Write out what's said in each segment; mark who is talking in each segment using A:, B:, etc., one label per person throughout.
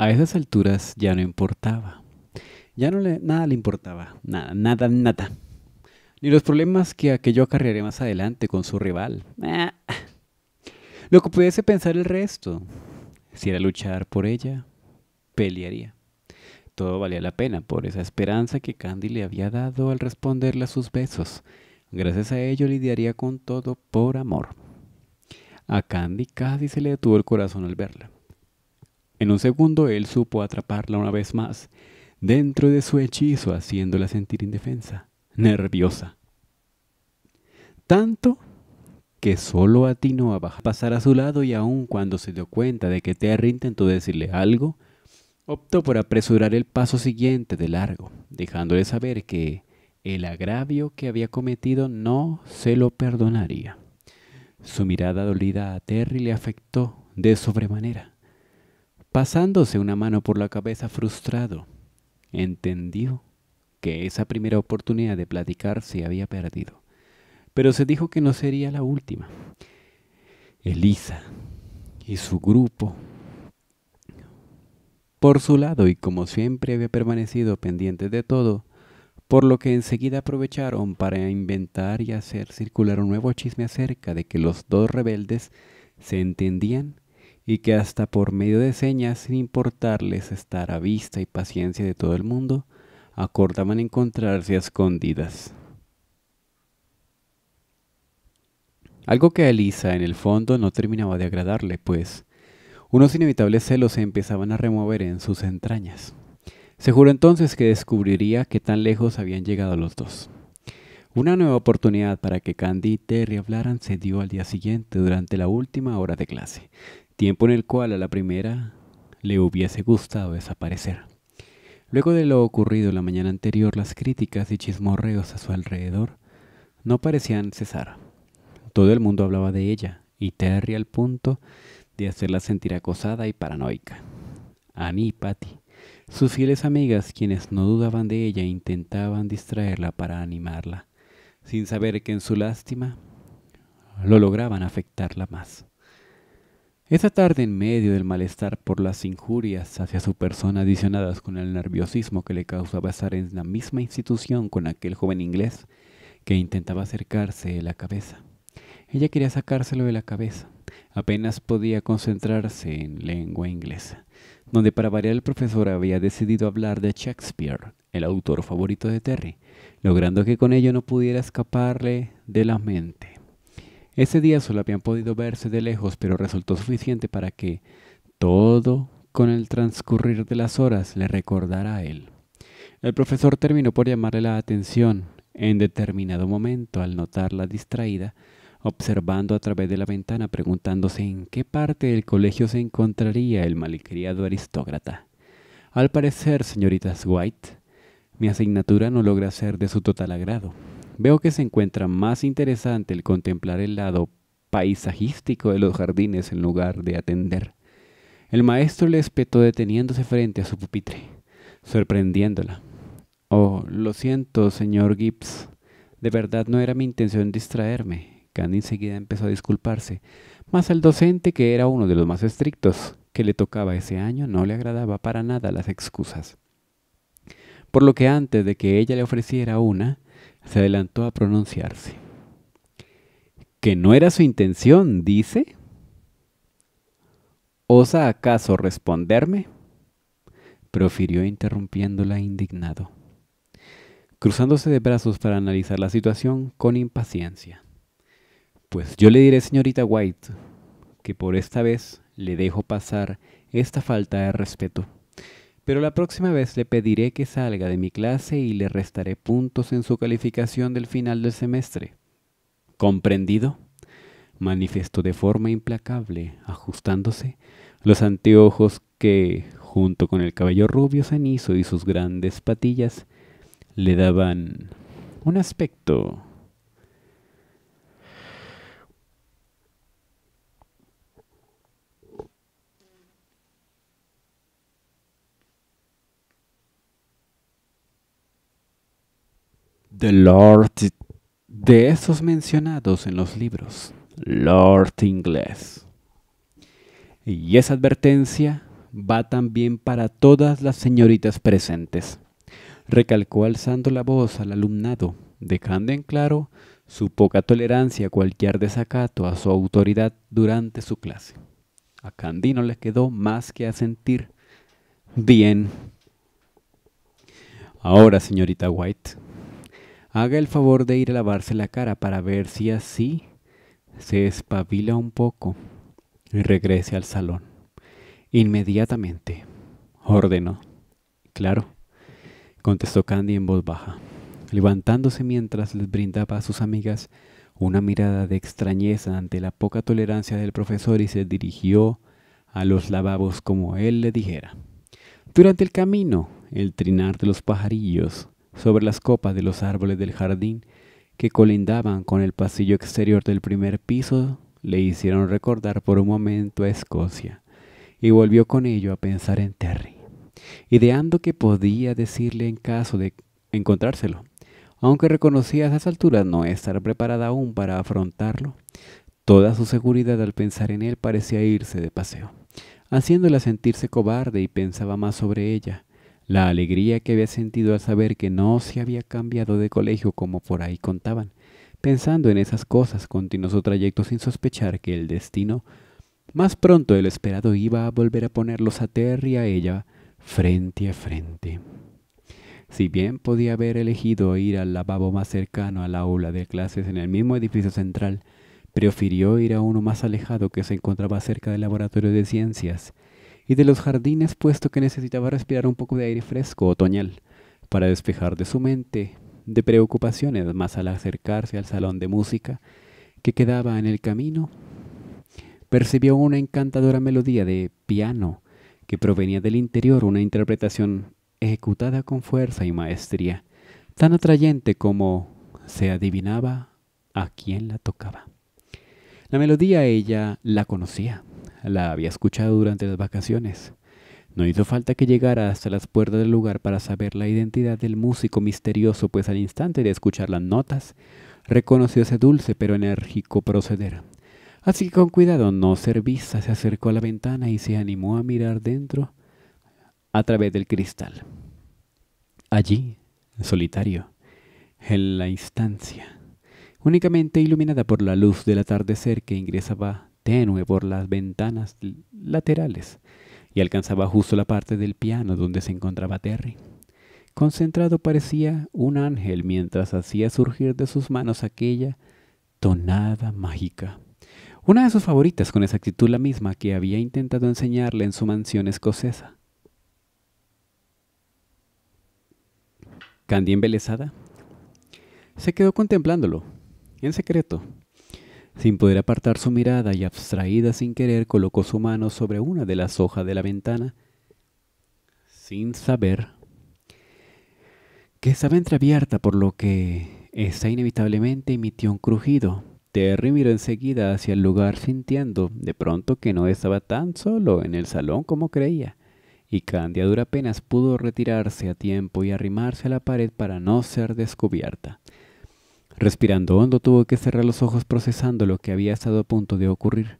A: a esas alturas ya no importaba. Ya no le, nada le importaba, nada, nada, nada. Ni los problemas que aquello acarrearía más adelante con su rival. Eh. Lo que pudiese pensar el resto, si era luchar por ella, pelearía. Todo valía la pena por esa esperanza que Candy le había dado al responderle a sus besos. Gracias a ello lidiaría con todo por amor. A Candy casi se le detuvo el corazón al verla. En un segundo él supo atraparla una vez más, dentro de su hechizo, haciéndola sentir indefensa, nerviosa. Tanto que solo atinó a pasar a su lado y aun cuando se dio cuenta de que Terry intentó decirle algo, optó por apresurar el paso siguiente de largo, dejándole saber que el agravio que había cometido no se lo perdonaría. Su mirada dolida a Terry le afectó de sobremanera. Pasándose una mano por la cabeza frustrado, entendió que esa primera oportunidad de platicar se había perdido, pero se dijo que no sería la última. Elisa y su grupo. Por su lado, y como siempre había permanecido pendiente de todo, por lo que enseguida aprovecharon para inventar y hacer circular un nuevo chisme acerca de que los dos rebeldes se entendían y que hasta por medio de señas, sin importarles estar a vista y paciencia de todo el mundo, acordaban encontrarse a escondidas. Algo que a Elisa en el fondo no terminaba de agradarle, pues unos inevitables celos se empezaban a remover en sus entrañas. Se juró entonces que descubriría qué tan lejos habían llegado los dos. Una nueva oportunidad para que Candy y Terry hablaran se dio al día siguiente durante la última hora de clase tiempo en el cual a la primera le hubiese gustado desaparecer. Luego de lo ocurrido la mañana anterior, las críticas y chismorreos a su alrededor no parecían cesar. Todo el mundo hablaba de ella, y Terry al punto de hacerla sentir acosada y paranoica. Annie y Patty, sus fieles amigas, quienes no dudaban de ella, intentaban distraerla para animarla, sin saber que en su lástima lo lograban afectarla más. Esa tarde, en medio del malestar por las injurias hacia su persona adicionadas con el nerviosismo que le causaba estar en la misma institución con aquel joven inglés que intentaba acercarse la cabeza. Ella quería sacárselo de la cabeza. Apenas podía concentrarse en lengua inglesa, donde para variar el profesor había decidido hablar de Shakespeare, el autor favorito de Terry, logrando que con ello no pudiera escaparle de la mente. Ese día solo habían podido verse de lejos, pero resultó suficiente para que todo, con el transcurrir de las horas, le recordara a él. El profesor terminó por llamarle la atención. En determinado momento, al notarla distraída, observando a través de la ventana, preguntándose en qué parte del colegio se encontraría el malcriado aristócrata. Al parecer, señorita White, mi asignatura no logra ser de su total agrado. Veo que se encuentra más interesante el contemplar el lado paisajístico de los jardines en lugar de atender. El maestro le espetó deteniéndose frente a su pupitre, sorprendiéndola. Oh, lo siento, señor Gibbs. De verdad no era mi intención distraerme. Candy enseguida empezó a disculparse, mas al docente, que era uno de los más estrictos que le tocaba ese año, no le agradaba para nada las excusas. Por lo que antes de que ella le ofreciera una, se adelantó a pronunciarse. Que no era su intención, dice. ¿Osa acaso responderme? profirió interrumpiéndola indignado, cruzándose de brazos para analizar la situación con impaciencia. Pues yo le diré, señorita White, que por esta vez le dejo pasar esta falta de respeto pero la próxima vez le pediré que salga de mi clase y le restaré puntos en su calificación del final del semestre. ¿Comprendido? manifestó de forma implacable, ajustándose los anteojos que, junto con el cabello rubio cenizo y sus grandes patillas, le daban un aspecto The Lord de esos mencionados en los libros, Lord inglés. Y esa advertencia va también para todas las señoritas presentes, recalcó alzando la voz al alumnado, dejando en claro su poca tolerancia a cualquier desacato a su autoridad durante su clase. A Candy no le quedó más que a sentir... Bien. Ahora, señorita White, haga el favor de ir a lavarse la cara para ver si así se espabila un poco y regrese al salón. Inmediatamente, ordenó. Claro, contestó Candy en voz baja, levantándose mientras les brindaba a sus amigas una mirada de extrañeza ante la poca tolerancia del profesor y se dirigió a los lavabos como él le dijera. Durante el camino, el trinar de los pajarillos sobre las copas de los árboles del jardín que colindaban con el pasillo exterior del primer piso le hicieron recordar por un momento a Escocia, y volvió con ello a pensar en Terry, ideando que podía decirle en caso de encontrárselo, aunque reconocía a esas alturas no estar preparada aún para afrontarlo. Toda su seguridad al pensar en él parecía irse de paseo, haciéndola sentirse cobarde y pensaba más sobre ella, la alegría que había sentido al saber que no se había cambiado de colegio como por ahí contaban. Pensando en esas cosas, continuó su trayecto sin sospechar que el destino, más pronto el esperado, iba a volver a ponerlos a Terry y a ella frente a frente. Si bien podía haber elegido ir al lavabo más cercano a la aula de clases en el mismo edificio central, prefirió ir a uno más alejado que se encontraba cerca del laboratorio de ciencias, y de los jardines, puesto que necesitaba respirar un poco de aire fresco otoñal para despejar de su mente de preocupaciones, más al acercarse al salón de música que quedaba en el camino, percibió una encantadora melodía de piano que provenía del interior, una interpretación ejecutada con fuerza y maestría, tan atrayente como se adivinaba a quién la tocaba. La melodía ella la conocía, la había escuchado durante las vacaciones. No hizo falta que llegara hasta las puertas del lugar para saber la identidad del músico misterioso, pues al instante de escuchar las notas, reconoció ese dulce pero enérgico proceder. Así que con cuidado, no vista se acercó a la ventana y se animó a mirar dentro a través del cristal. Allí, solitario, en la instancia, únicamente iluminada por la luz del atardecer que ingresaba tenue por las ventanas laterales y alcanzaba justo la parte del piano donde se encontraba Terry. Concentrado parecía un ángel mientras hacía surgir de sus manos aquella tonada mágica. Una de sus favoritas con exactitud la misma que había intentado enseñarle en su mansión escocesa. Candy embelesada se quedó contemplándolo, en secreto, sin poder apartar su mirada y abstraída sin querer, colocó su mano sobre una de las hojas de la ventana, sin saber que estaba entreabierta, por lo que ésta inevitablemente emitió un crujido. Terry miró enseguida hacia el lugar sintiendo de pronto que no estaba tan solo en el salón como creía, y Candy apenas pudo retirarse a tiempo y arrimarse a la pared para no ser descubierta. Respirando hondo tuvo que cerrar los ojos procesando lo que había estado a punto de ocurrir.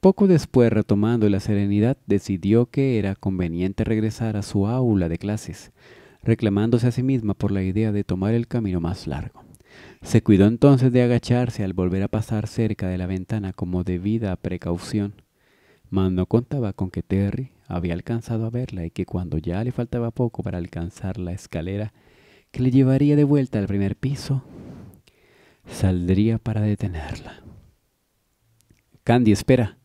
A: Poco después, retomando la serenidad, decidió que era conveniente regresar a su aula de clases, reclamándose a sí misma por la idea de tomar el camino más largo. Se cuidó entonces de agacharse al volver a pasar cerca de la ventana como debida precaución, mas no contaba con que Terry había alcanzado a verla y que cuando ya le faltaba poco para alcanzar la escalera que le llevaría de vuelta al primer piso, saldría para detenerla. Candy, espera.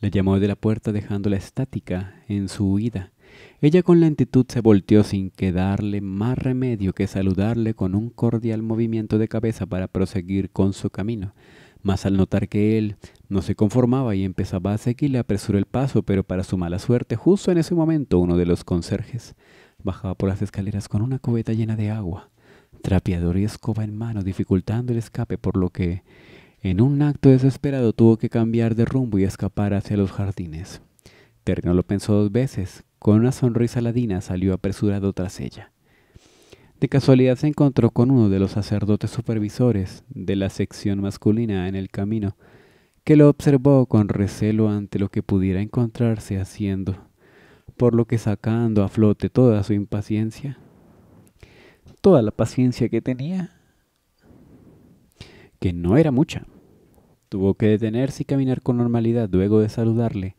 A: Le llamó de la puerta dejándola estática en su huida. Ella con lentitud se volteó sin quedarle más remedio que saludarle con un cordial movimiento de cabeza para proseguir con su camino. Mas al notar que él no se conformaba y empezaba a le apresuró el paso, pero para su mala suerte, justo en ese momento uno de los conserjes bajaba por las escaleras con una cubeta llena de agua trapeador y escoba en mano, dificultando el escape, por lo que en un acto desesperado tuvo que cambiar de rumbo y escapar hacia los jardines. Terno lo pensó dos veces. Con una sonrisa ladina salió apresurado tras ella. De casualidad se encontró con uno de los sacerdotes supervisores de la sección masculina en el camino, que lo observó con recelo ante lo que pudiera encontrarse haciendo, por lo que sacando a flote toda su impaciencia, toda la paciencia que tenía, que no era mucha. Tuvo que detenerse y caminar con normalidad luego de saludarle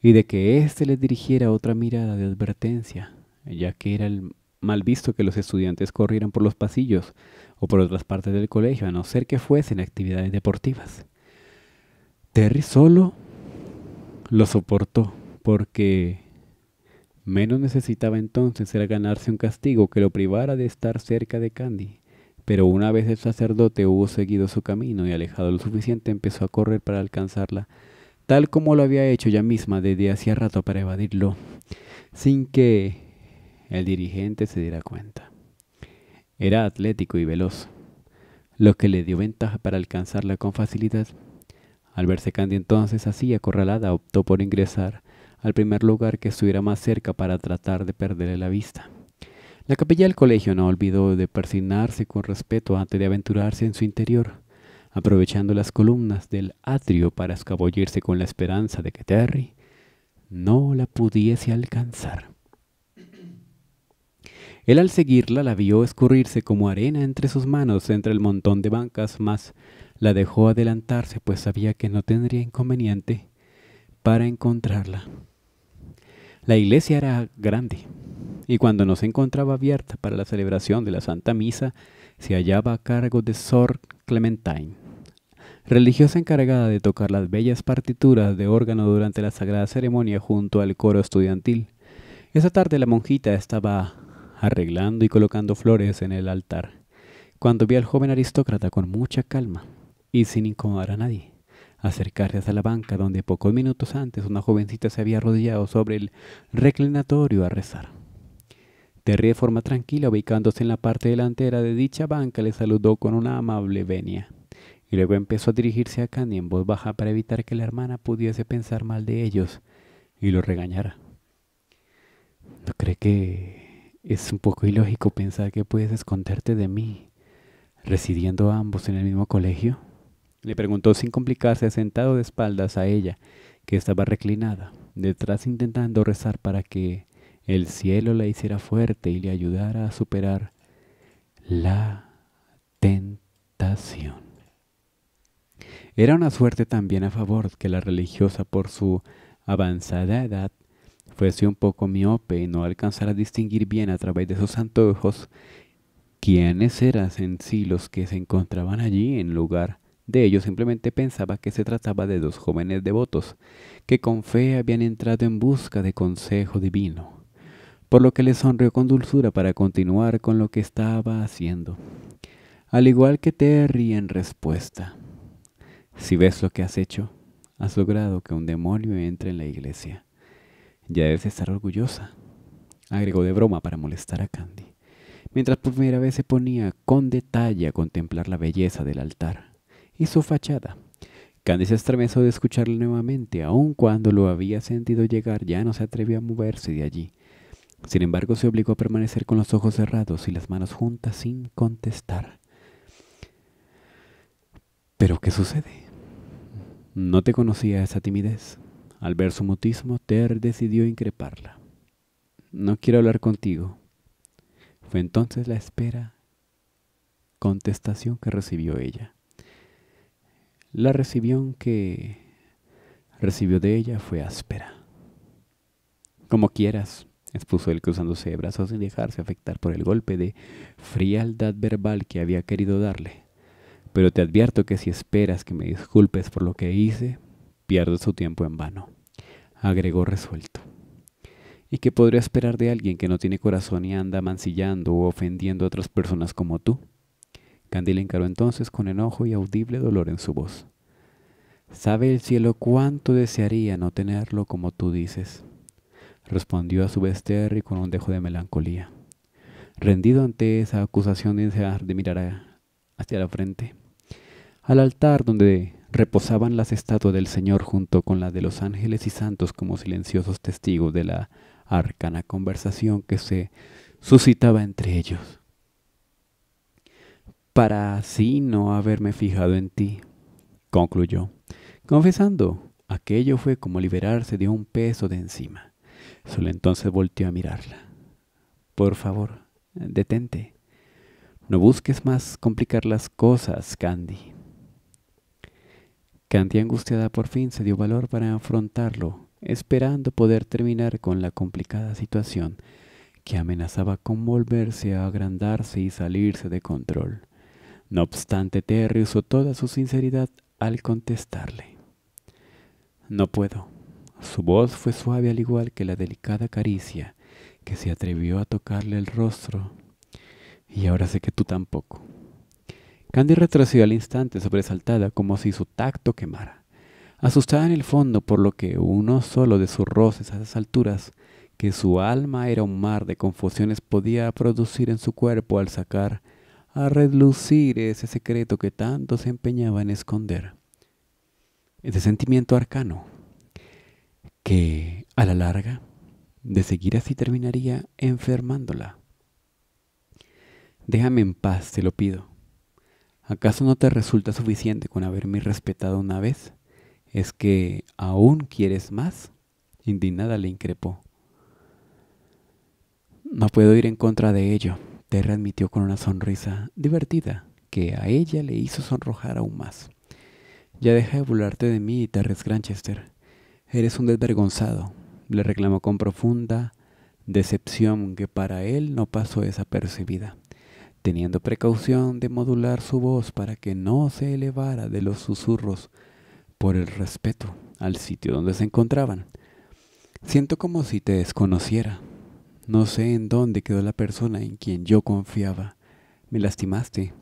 A: y de que éste les dirigiera otra mirada de advertencia, ya que era el mal visto que los estudiantes corrieran por los pasillos o por otras partes del colegio, a no ser que fuesen actividades deportivas. Terry solo lo soportó porque Menos necesitaba entonces era ganarse un castigo que lo privara de estar cerca de Candy. Pero una vez el sacerdote hubo seguido su camino y alejado lo suficiente empezó a correr para alcanzarla, tal como lo había hecho ella misma desde hacía rato para evadirlo, sin que el dirigente se diera cuenta. Era atlético y veloz, lo que le dio ventaja para alcanzarla con facilidad. Al verse Candy entonces así acorralada, optó por ingresar al primer lugar que estuviera más cerca para tratar de perderle la vista. La capilla del colegio no olvidó de persignarse con respeto antes de aventurarse en su interior, aprovechando las columnas del atrio para escabullirse con la esperanza de que Terry no la pudiese alcanzar. Él al seguirla la vio escurrirse como arena entre sus manos entre el montón de bancas, mas la dejó adelantarse, pues sabía que no tendría inconveniente para encontrarla. La iglesia era grande y cuando no se encontraba abierta para la celebración de la Santa Misa, se hallaba a cargo de Sor Clementine, religiosa encargada de tocar las bellas partituras de órgano durante la sagrada ceremonia junto al coro estudiantil. Esa tarde la monjita estaba arreglando y colocando flores en el altar, cuando vi al joven aristócrata con mucha calma y sin incomodar a nadie acercarse hasta la banca donde pocos minutos antes una jovencita se había arrodillado sobre el reclinatorio a rezar. Terry de forma tranquila, ubicándose en la parte delantera de dicha banca, le saludó con una amable venia. Y luego empezó a dirigirse a Candy en voz baja para evitar que la hermana pudiese pensar mal de ellos y lo regañara. ¿No cree que es un poco ilógico pensar que puedes esconderte de mí, residiendo ambos en el mismo colegio? Le preguntó sin complicarse, sentado de espaldas a ella, que estaba reclinada, detrás intentando rezar para que el cielo la hiciera fuerte y le ayudara a superar la tentación. Era una suerte también a favor que la religiosa por su avanzada edad fuese un poco miope y no alcanzara a distinguir bien a través de sus antojos quiénes eran en sí los que se encontraban allí en lugar de ello simplemente pensaba que se trataba de dos jóvenes devotos, que con fe habían entrado en busca de consejo divino, por lo que le sonrió con dulzura para continuar con lo que estaba haciendo. Al igual que Terry en respuesta, si ves lo que has hecho, has logrado que un demonio entre en la iglesia. Ya debes estar orgullosa, agregó de broma para molestar a Candy, mientras por primera vez se ponía con detalle a contemplar la belleza del altar y su fachada. Candice se estremeció de escucharlo nuevamente, aun cuando lo había sentido llegar ya no se atrevió a moverse de allí. Sin embargo, se obligó a permanecer con los ojos cerrados y las manos juntas sin contestar. ¿Pero qué sucede? No te conocía esa timidez. Al ver su mutismo, Ter decidió increparla. No quiero hablar contigo. Fue entonces la espera contestación que recibió ella. La recibión que recibió de ella fue áspera. Como quieras, expuso él cruzándose de brazos sin dejarse afectar por el golpe de frialdad verbal que había querido darle. Pero te advierto que si esperas que me disculpes por lo que hice, pierdes tu tiempo en vano, agregó resuelto. ¿Y qué podría esperar de alguien que no tiene corazón y anda mancillando o ofendiendo a otras personas como tú? Candil encaró entonces con enojo y audible dolor en su voz. ¿Sabe el cielo cuánto desearía no tenerlo como tú dices? Respondió a su vez y con un dejo de melancolía. Rendido ante esa acusación de ah, de mirar hacia la frente, al altar donde reposaban las estatuas del Señor junto con las de los ángeles y santos como silenciosos testigos de la arcana conversación que se suscitaba entre ellos para así no haberme fijado en ti, concluyó. Confesando, aquello fue como liberarse de un peso de encima. Solo entonces volteó a mirarla. Por favor, detente. No busques más complicar las cosas, Candy. Candy, angustiada por fin, se dio valor para afrontarlo, esperando poder terminar con la complicada situación que amenazaba con volverse a agrandarse y salirse de control. No obstante, Terry usó toda su sinceridad al contestarle. No puedo. Su voz fue suave al igual que la delicada caricia que se atrevió a tocarle el rostro. Y ahora sé que tú tampoco. Candy retrocedió al instante, sobresaltada, como si su tacto quemara. Asustada en el fondo por lo que uno solo de sus roces a esas alturas, que su alma era un mar de confusiones, podía producir en su cuerpo al sacar a relucir ese secreto que tanto se empeñaba en esconder. Ese sentimiento arcano que a la larga de seguir así terminaría enfermándola. Déjame en paz, te lo pido. ¿Acaso no te resulta suficiente con haberme respetado una vez? ¿Es que aún quieres más? Indignada le increpó. No puedo ir en contra de ello, Terra admitió con una sonrisa divertida que a ella le hizo sonrojar aún más. Ya deja de burlarte de mí, terres Granchester. Eres un desvergonzado, le reclamó con profunda decepción que para él no pasó desapercibida, teniendo precaución de modular su voz para que no se elevara de los susurros por el respeto al sitio donde se encontraban. Siento como si te desconociera, no sé en dónde quedó la persona en quien yo confiaba. Me lastimaste.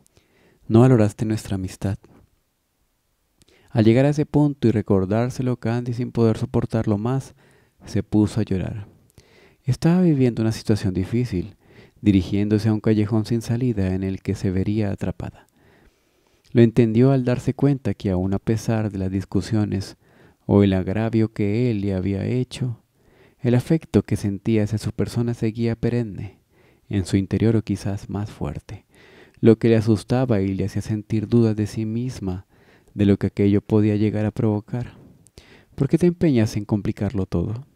A: No valoraste nuestra amistad. Al llegar a ese punto y recordárselo, Candy, sin poder soportarlo más, se puso a llorar. Estaba viviendo una situación difícil, dirigiéndose a un callejón sin salida en el que se vería atrapada. Lo entendió al darse cuenta que aun a pesar de las discusiones o el agravio que él le había hecho, el afecto que sentía hacia su persona seguía perenne, en su interior o quizás más fuerte, lo que le asustaba y le hacía sentir dudas de sí misma, de lo que aquello podía llegar a provocar. ¿Por qué te empeñas en complicarlo todo?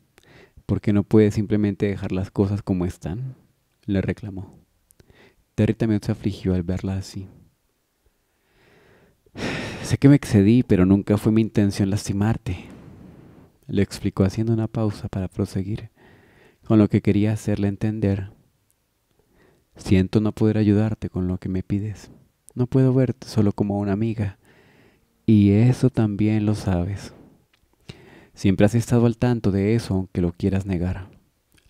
A: ¿Por qué no puedes simplemente dejar las cosas como están? le reclamó. Terry también se afligió al verla así. Sé que me excedí, pero nunca fue mi intención lastimarte, le explicó haciendo una pausa para proseguir con lo que quería hacerle entender. Siento no poder ayudarte con lo que me pides. No puedo verte solo como una amiga. Y eso también lo sabes. Siempre has estado al tanto de eso, aunque lo quieras negar.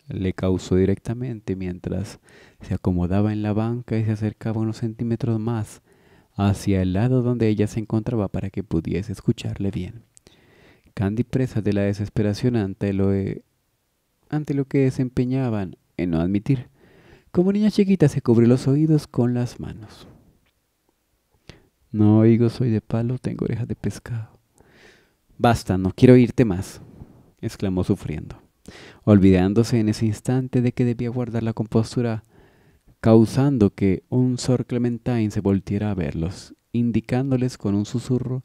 A: Le causó directamente mientras se acomodaba en la banca y se acercaba unos centímetros más hacia el lado donde ella se encontraba para que pudiese escucharle bien. Candy, presa de la desesperación ante lo, ante lo que desempeñaban en no admitir, como niña chiquita se cubrió los oídos con las manos. No oigo, soy de palo, tengo orejas de pescado. Basta, no quiero oírte más, exclamó sufriendo, olvidándose en ese instante de que debía guardar la compostura, causando que un Sor Clementine se voltiera a verlos, indicándoles con un susurro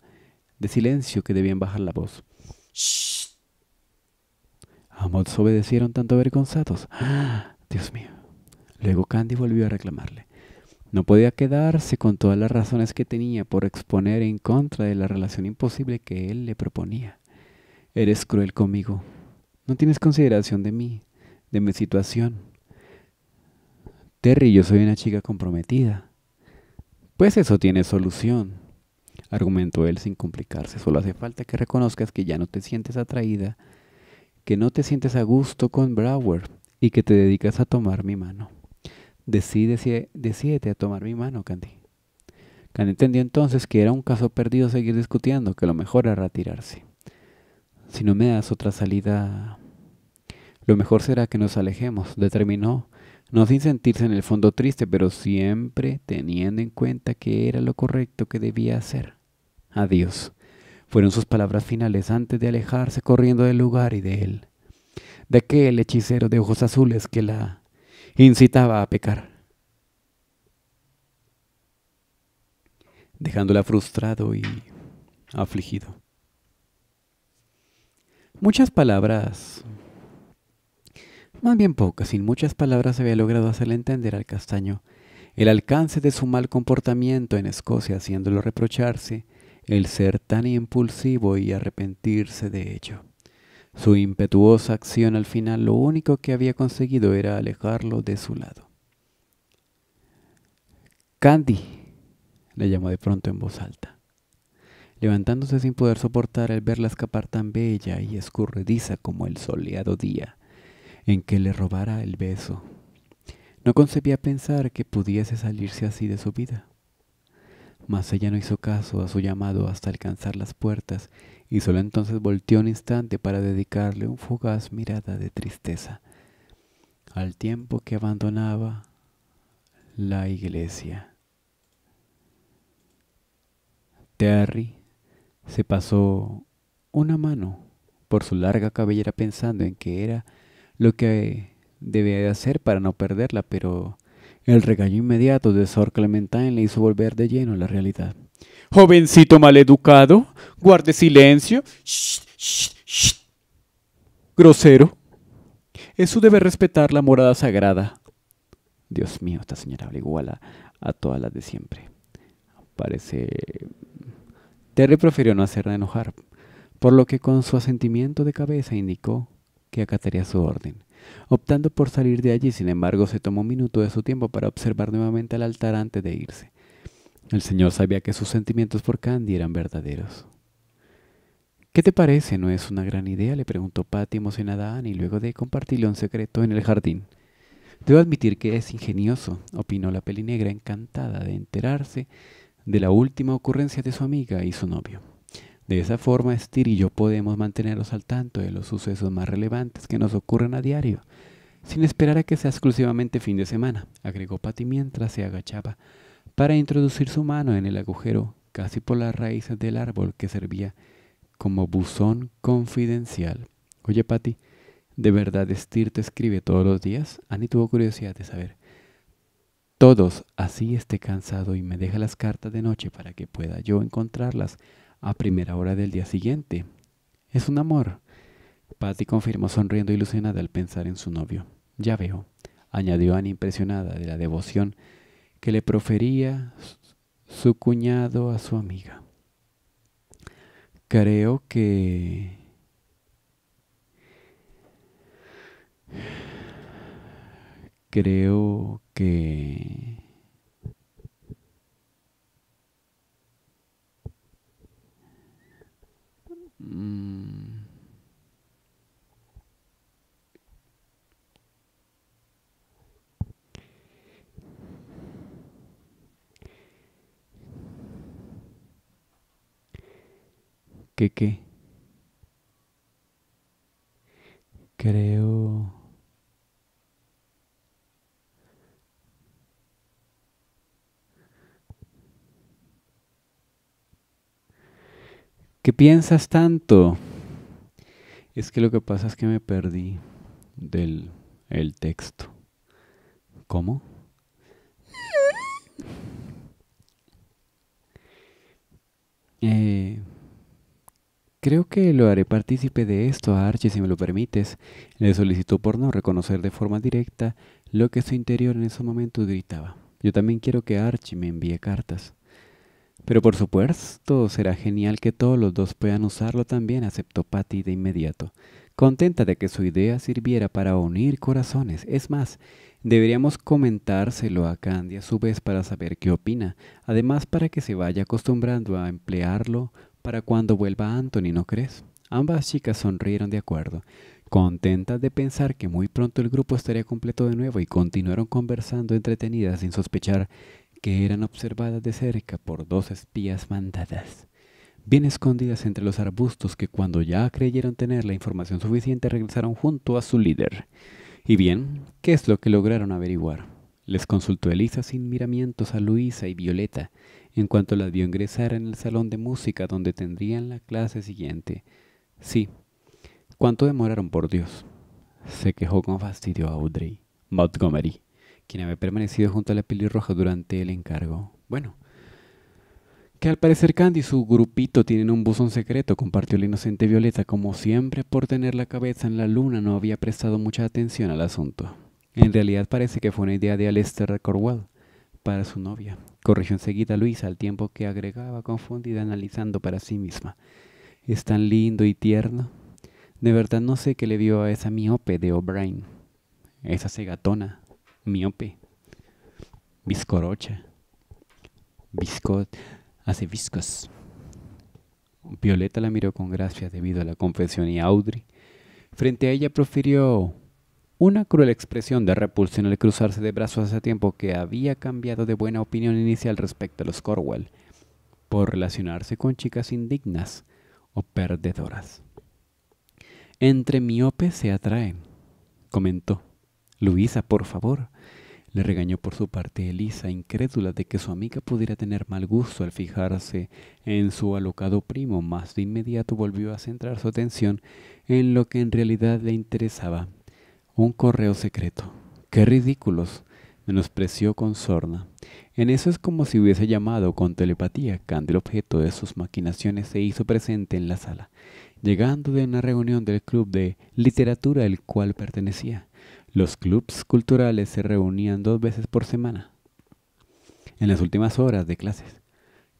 A: de silencio que debían bajar la voz. Shh. Ambos obedecieron tanto avergonzados. ¡Ah! Dios mío. Luego Candy volvió a reclamarle. No podía quedarse con todas las razones que tenía por exponer en contra de la relación imposible que él le proponía. Eres cruel conmigo. No tienes consideración de mí, de mi situación. Terry, yo soy una chica comprometida. Pues eso tiene solución argumentó él sin complicarse. Solo hace falta que reconozcas que ya no te sientes atraída, que no te sientes a gusto con Brower y que te dedicas a tomar mi mano. Decídete, a tomar mi mano, Candy. Candy entendió entonces que era un caso perdido seguir discutiendo, que lo mejor era retirarse. Si no me das otra salida, lo mejor será que nos alejemos, determinó, no sin sentirse en el fondo triste, pero siempre teniendo en cuenta que era lo correcto que debía hacer. Adiós. Fueron sus palabras finales antes de alejarse corriendo del lugar y de él, de aquel hechicero de ojos azules que la incitaba a pecar. Dejándola frustrado y afligido. Muchas palabras, más bien pocas, sin muchas palabras había logrado hacerle entender al castaño el alcance de su mal comportamiento en Escocia, haciéndolo reprocharse el ser tan impulsivo y arrepentirse de ello. Su impetuosa acción al final lo único que había conseguido era alejarlo de su lado. Candy, le llamó de pronto en voz alta, levantándose sin poder soportar el verla escapar tan bella y escurridiza como el soleado día en que le robara el beso. No concebía pensar que pudiese salirse así de su vida. Mas ella no hizo caso a su llamado hasta alcanzar las puertas y solo entonces volteó un instante para dedicarle un fugaz mirada de tristeza, al tiempo que abandonaba la iglesia. Terry se pasó una mano por su larga cabellera pensando en que era lo que debía de hacer para no perderla, pero el regaño inmediato de Sor Clementine le hizo volver de lleno a la realidad. Jovencito maleducado, guarde silencio. Shh, shh, shh. Grosero. eso debe respetar la morada sagrada. Dios mío, esta señora habla igual a, a todas las de siempre. Parece... Terry prefirió no hacerla enojar, por lo que con su asentimiento de cabeza indicó que acataría su orden. Optando por salir de allí, sin embargo, se tomó un minuto de su tiempo para observar nuevamente al altar antes de irse. El señor sabía que sus sentimientos por Candy eran verdaderos. ¿Qué te parece? ¿No es una gran idea? le preguntó Patty emocionada a Annie luego de compartirle un secreto en el jardín. Debo admitir que es ingenioso, opinó la negra encantada de enterarse de la última ocurrencia de su amiga y su novio. De esa forma, Stir y yo podemos mantenerlos al tanto de los sucesos más relevantes que nos ocurren a diario, sin esperar a que sea exclusivamente fin de semana, agregó Patty mientras se agachaba para introducir su mano en el agujero casi por las raíces del árbol que servía como buzón confidencial. Oye, Patty, ¿de verdad Stir te escribe todos los días? Annie tuvo curiosidad de saber. Todos, así esté cansado y me deja las cartas de noche para que pueda yo encontrarlas a primera hora del día siguiente. Es un amor. Patty confirmó sonriendo ilusionada al pensar en su novio. Ya veo, añadió Annie impresionada de la devoción que le profería su cuñado a su amiga. Creo que... Creo que... Mm. ¿Qué qué? Creo... ¿Qué piensas tanto? Es que lo que pasa es que me perdí del el texto. ¿Cómo? Eh, creo que lo haré partícipe de esto a Archie si me lo permites. Le solicito por no reconocer de forma directa lo que su interior en ese momento gritaba. Yo también quiero que Archie me envíe cartas. Pero por supuesto, será genial que todos los dos puedan usarlo también, aceptó Patty de inmediato, contenta de que su idea sirviera para unir corazones. Es más, deberíamos comentárselo a Candy a su vez para saber qué opina, además para que se vaya acostumbrando a emplearlo para cuando vuelva Anthony, ¿no crees? Ambas chicas sonrieron de acuerdo, contentas de pensar que muy pronto el grupo estaría completo de nuevo y continuaron conversando entretenidas sin sospechar que eran observadas de cerca por dos espías mandadas, bien escondidas entre los arbustos que cuando ya creyeron tener la información suficiente regresaron junto a su líder. Y bien, ¿qué es lo que lograron averiguar? Les consultó Elisa sin miramientos a Luisa y Violeta en cuanto las vio ingresar en el salón de música donde tendrían la clase siguiente. Sí. ¿Cuánto demoraron, por Dios? Se quejó con fastidio a Audrey. Montgomery quien había permanecido junto a la pelirroja durante el encargo. Bueno, que al parecer Candy y su grupito tienen un buzón secreto, compartió la inocente Violeta, como siempre por tener la cabeza en la luna no había prestado mucha atención al asunto. En realidad parece que fue una idea de Alester Corwell para su novia, corrigió enseguida Luisa al tiempo que agregaba confundida analizando para sí misma. Es tan lindo y tierno. De verdad no sé qué le dio a esa miope de O'Brien, esa cegatona, miope, viscorocha, Viscot hace viscos. Violeta la miró con gracia debido a la confesión y Audrey, frente a ella, profirió una cruel expresión de repulsión al cruzarse de brazos hace tiempo que había cambiado de buena opinión inicial respecto a los Corwell por relacionarse con chicas indignas o perdedoras. Entre miope se atraen, comentó Luisa, por favor. Le regañó por su parte Elisa, incrédula de que su amiga pudiera tener mal gusto al fijarse en su alocado primo, más de inmediato volvió a centrar su atención en lo que en realidad le interesaba. Un correo secreto. ¡Qué ridículos! menospreció con sorna. En eso es como si hubiese llamado con telepatía, cuando el objeto de sus maquinaciones se hizo presente en la sala, llegando de una reunión del club de literatura al cual pertenecía. Los clubs culturales se reunían dos veces por semana, en las últimas horas de clases,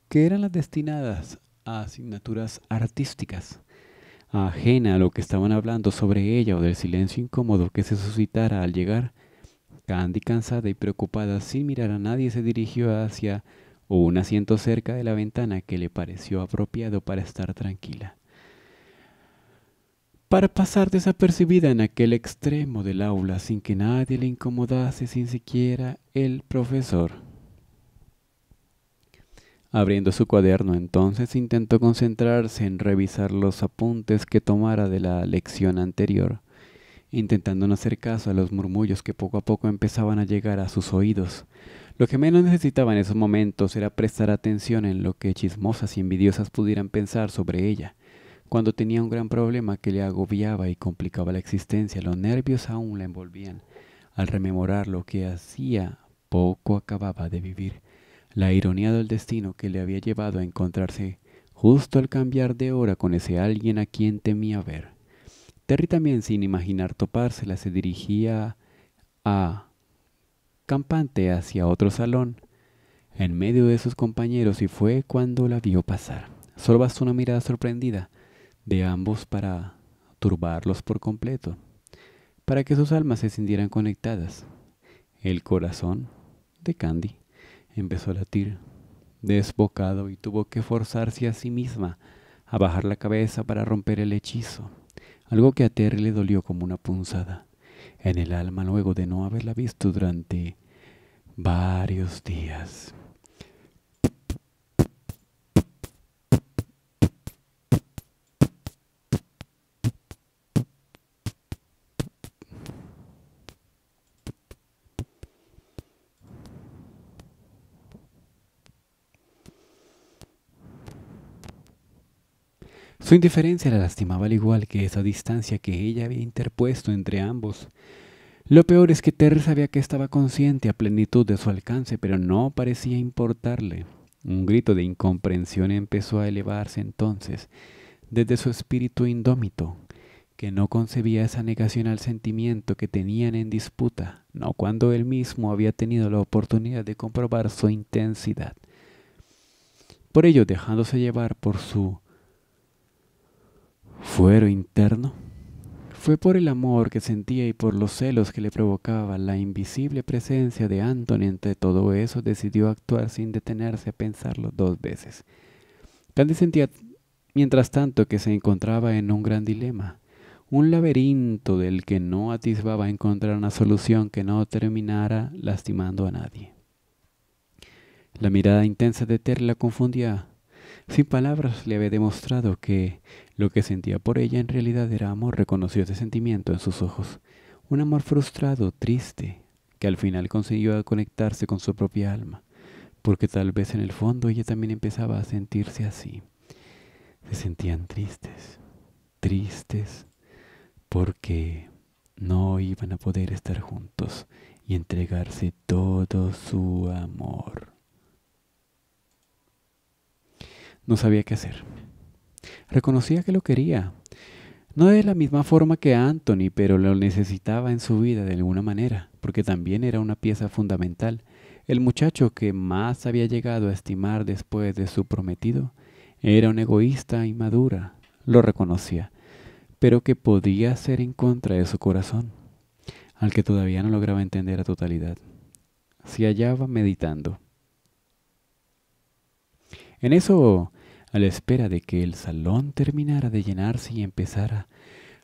A: que eran las destinadas a asignaturas artísticas, ajena a lo que estaban hablando sobre ella o del silencio incómodo que se suscitara al llegar. Candy, cansada y preocupada, sin mirar a nadie, se dirigió hacia un asiento cerca de la ventana que le pareció apropiado para estar tranquila para pasar desapercibida en aquel extremo del aula sin que nadie le incomodase, sin siquiera el profesor. Abriendo su cuaderno entonces intentó concentrarse en revisar los apuntes que tomara de la lección anterior, intentando no hacer caso a los murmullos que poco a poco empezaban a llegar a sus oídos. Lo que menos necesitaba en esos momentos era prestar atención en lo que chismosas y envidiosas pudieran pensar sobre ella, cuando tenía un gran problema que le agobiaba y complicaba la existencia, los nervios aún la envolvían. Al rememorar lo que hacía poco acababa de vivir, la ironía del destino que le había llevado a encontrarse justo al cambiar de hora con ese alguien a quien temía ver. Terry también sin imaginar topársela se dirigía a campante hacia otro salón, en medio de sus compañeros y fue cuando la vio pasar. Solo bastó una mirada sorprendida de ambos para turbarlos por completo, para que sus almas se sintieran conectadas. El corazón de Candy empezó a latir desbocado y tuvo que forzarse a sí misma a bajar la cabeza para romper el hechizo, algo que a Terry le dolió como una punzada en el alma luego de no haberla visto durante varios días. Su indiferencia la lastimaba al igual que esa distancia que ella había interpuesto entre ambos. Lo peor es que Terry sabía que estaba consciente a plenitud de su alcance, pero no parecía importarle. Un grito de incomprensión empezó a elevarse entonces desde su espíritu indómito, que no concebía esa negación al sentimiento que tenían en disputa, no cuando él mismo había tenido la oportunidad de comprobar su intensidad. Por ello, dejándose llevar por su fuero interno? Fue por el amor que sentía y por los celos que le provocaba la invisible presencia de Anthony entre todo eso, decidió actuar sin detenerse a pensarlo dos veces. Candy sentía, mientras tanto, que se encontraba en un gran dilema, un laberinto del que no atisbaba encontrar una solución que no terminara lastimando a nadie. La mirada intensa de Terry la confundía sin palabras le había demostrado que lo que sentía por ella en realidad era amor. Reconoció ese sentimiento en sus ojos. Un amor frustrado, triste, que al final consiguió conectarse con su propia alma. Porque tal vez en el fondo ella también empezaba a sentirse así. Se sentían tristes. Tristes porque no iban a poder estar juntos y entregarse todo su amor. No sabía qué hacer. Reconocía que lo quería. No de la misma forma que Anthony, pero lo necesitaba en su vida de alguna manera, porque también era una pieza fundamental. El muchacho que más había llegado a estimar después de su prometido era un egoísta inmadura, lo reconocía, pero que podía ser en contra de su corazón, al que todavía no lograba entender a totalidad. Se hallaba meditando. En eso, a la espera de que el salón terminara de llenarse y empezara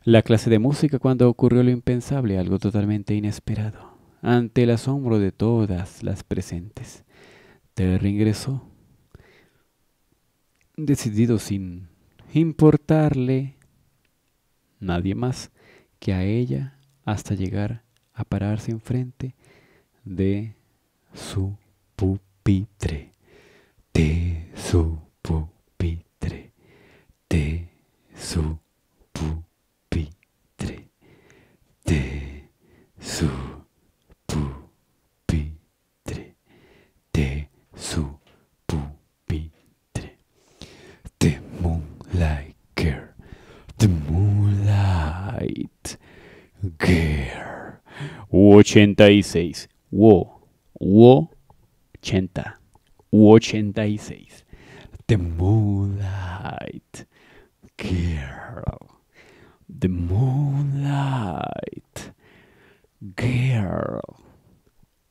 A: la clase de música cuando ocurrió lo impensable, algo totalmente inesperado, ante el asombro de todas las presentes. Terry ingresó, decidido sin importarle nadie más que a ella hasta llegar a pararse enfrente de su pupitre. pupitre, de su pupitre, de su pupitre, de su pupitre. The moonlight girl, the moonlight girl. 86, wo, wo, 80, u 86. The Moonlight Girl. The Moonlight Girl.